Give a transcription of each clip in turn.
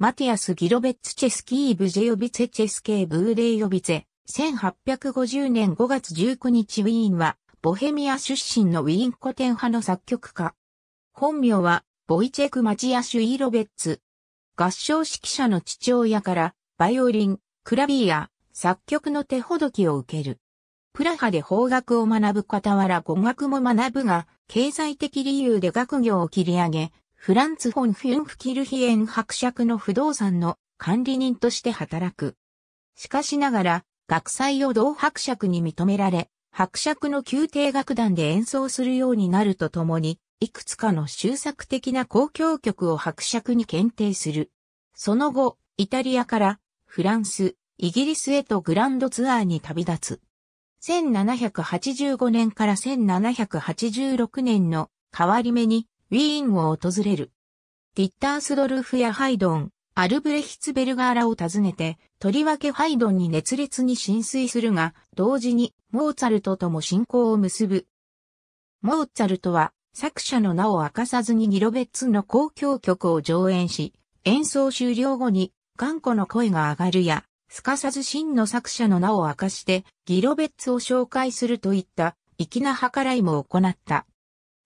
マティアス・ギロベッツ・チェスキー・ブジェヨビツェ・チェスケー・ブーレイヨビツェ。1850年5月19日ウィーンは、ボヘミア出身のウィーン古典派の作曲家。本名は、ボイチェク・マチアシュ・イロベッツ。合唱指揮者の父親から、バイオリン、クラビーや、作曲の手ほどきを受ける。プラハで法学を学ぶ傍ら語学も学ぶが、経済的理由で学業を切り上げ、フランツ・フォン・フュンフ・キルヒエン伯爵の不動産の管理人として働く。しかしながら、学祭を同伯爵に認められ、伯爵の宮廷楽団で演奏するようになるとともに、いくつかの修作的な公共曲を伯爵に検定する。その後、イタリアからフランス、イギリスへとグランドツアーに旅立つ。1785年から1786年の変わり目にウィーンを訪れる。ディッタースドルフやハイドン、アルブレヒツベルガーラを訪ねて、とりわけハイドンに熱烈に浸水するが、同時にモーツァルトとも信仰を結ぶ。モーツァルトは作者の名を明かさずにギロベッツの公共曲を上演し、演奏終了後に頑固の声が上がるや、すかさず真の作者の名を明かしてギロベッツを紹介するといった粋な計らいも行った。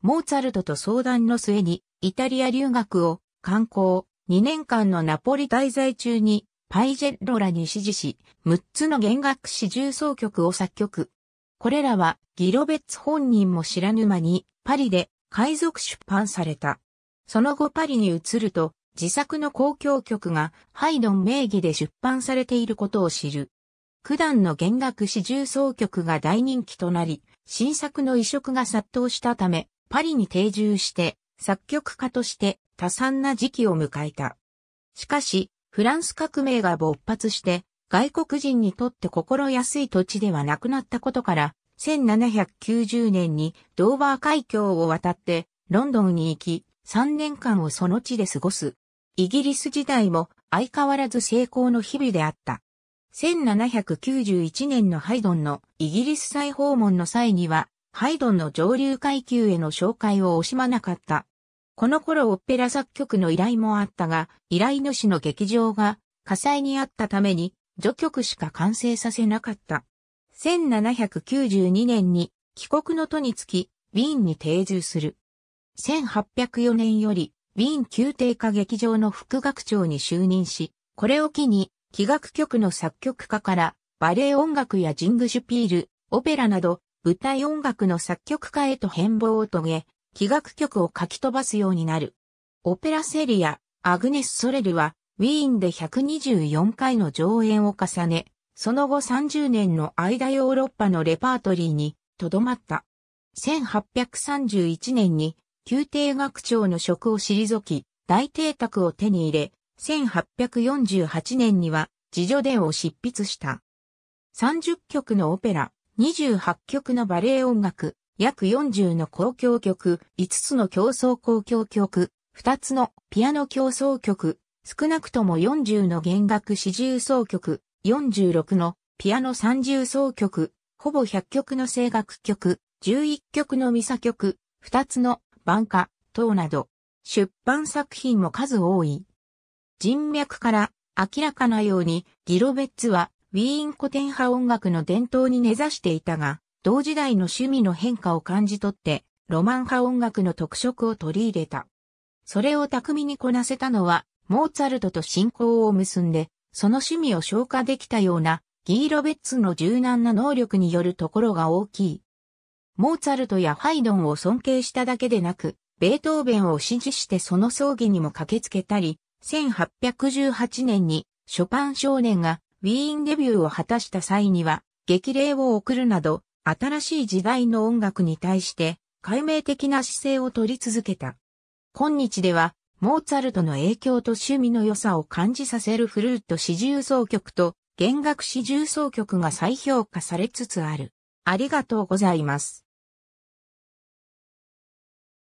モーツァルトと相談の末に、イタリア留学を、観光、2年間のナポリ滞在中に、パイジェッロらに指示し、6つの弦楽四重奏曲を作曲。これらは、ギロベッツ本人も知らぬ間に、パリで、海賊出版された。その後パリに移ると、自作の公共曲がハイドン名義で出版されていることを知る。九段の弦楽四重奏曲が大人気となり、新作の移植が殺到したため、パリに定住して、作曲家として多産な時期を迎えた。しかし、フランス革命が勃発して、外国人にとって心安い土地ではなくなったことから、1790年にドーバー海峡を渡ってロンドンに行き、3年間をその地で過ごす。イギリス時代も相変わらず成功の日々であった。1791年のハイドンのイギリス再訪問の際には、ハイドンの上流階級への紹介を惜しまなかった。この頃オペラ作曲の依頼もあったが、依頼主の劇場が火災にあったために、序曲しか完成させなかった。1792年に帰国の途につき、ウィーンに定住する。1804年より、ウィーン宮廷歌劇場の副学長に就任し、これを機に、器楽曲の作曲家から、バレエ音楽やジングシュピール、オペラなど、舞台音楽の作曲家へと変貌を遂げ、器楽曲を書き飛ばすようになる。オペラセリア、アグネス・ソレルは、ウィーンで124回の上演を重ね、その後30年の間ヨーロッパのレパートリーにとどまった。1831年に宮廷学長の職を退き、大邸宅を手に入れ、1848年には自助伝を執筆した。30曲のオペラ、28曲のバレエ音楽、約40の公共曲、5つの競争公共曲、2つのピアノ競争曲、少なくとも40の弦楽四重奏曲、46のピアノ三重奏曲、ほぼ100曲の声楽曲、11曲のミサ曲、2つの挽歌等など、出版作品も数多い。人脈から明らかなように、ギロベッツはウィーン古典派音楽の伝統に根ざしていたが、同時代の趣味の変化を感じ取って、ロマン派音楽の特色を取り入れた。それを巧みにこなせたのは、モーツァルトと信仰を結んで、その趣味を消化できたような、ギーロベッツの柔軟な能力によるところが大きい。モーツァルトやハイドンを尊敬しただけでなく、ベートーベンを支持してその葬儀にも駆けつけたり、1818年にショパン少年がウィーンデビューを果たした際には、激励を送るなど、新しい時代の音楽に対して、解明的な姿勢を取り続けた。今日では、モーツァルトの影響と趣味の良さを感じさせるフルート四重奏曲と弦楽四重奏曲が再評価されつつある。ありがとうございます。